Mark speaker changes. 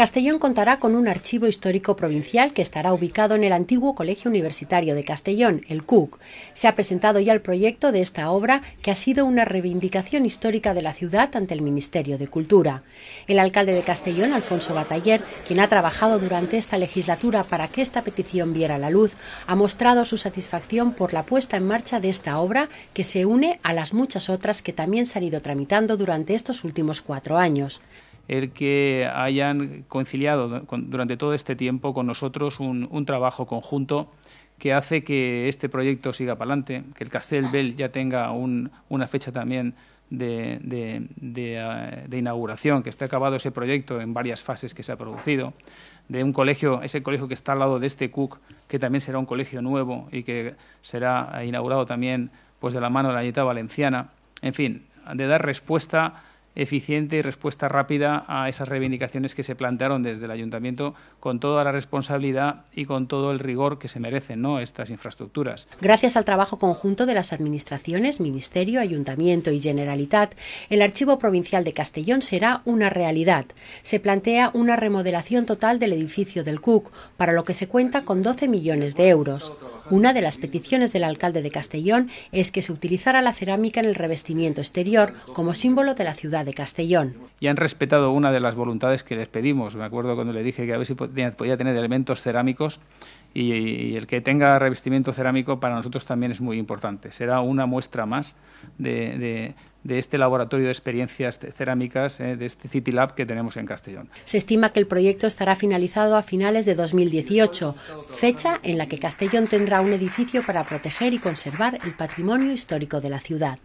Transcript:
Speaker 1: Castellón contará con un archivo histórico provincial que estará ubicado en el antiguo Colegio Universitario de Castellón, el CUC. Se ha presentado ya el proyecto de esta obra, que ha sido una reivindicación histórica de la ciudad ante el Ministerio de Cultura. El alcalde de Castellón, Alfonso Bataller, quien ha trabajado durante esta legislatura para que esta petición viera la luz, ha mostrado su satisfacción por la puesta en marcha de esta obra, que se une a las muchas otras que también se han ido tramitando durante estos últimos cuatro años
Speaker 2: el que hayan conciliado durante todo este tiempo con nosotros un, trabajo conjunto que hace que este proyecto siga para adelante, que el Castel Bell ya tenga una fecha también eh, de, inauguración, que esté acabado ese proyecto en varias fases que se ha producido, de un colegio, ese colegio que está al lado de este Cook, que también será un colegio nuevo y que será inaugurado también pues de la mano de la Unidad Valenciana, en fin, de dar respuesta eficiente y respuesta rápida a esas reivindicaciones que se plantearon desde el ayuntamiento con toda la responsabilidad y con todo el rigor que se merecen estas infraestructuras.
Speaker 1: Gracias al trabajo conjunto de las administraciones, Ministerio, Ayuntamiento y Generalitat, el Archivo Provincial de Castellón será una realidad. Se plantea una remodelación total del edificio del CUC, para lo que se cuenta con 12 millones de euros. Una de las peticiones del alcalde de Castellón es que se utilizara la cerámica en el revestimiento exterior como símbolo de la ciudad de Castellón.
Speaker 2: Y han respetado una de las voluntades que les pedimos. Me acuerdo cuando le dije que a ver si podía tener elementos cerámicos y, el que tenga revestimiento cerámico para nosotros también es muy importante. Será una muestra más de, este laboratorio de experiencias cerámicas, eh, de este City Lab que tenemos en Castellón.
Speaker 1: Se estima que el proyecto estará finalizado a finales de 2018, fecha en la que Castellón tendrá un edificio para proteger y conservar el patrimonio histórico de la ciudad.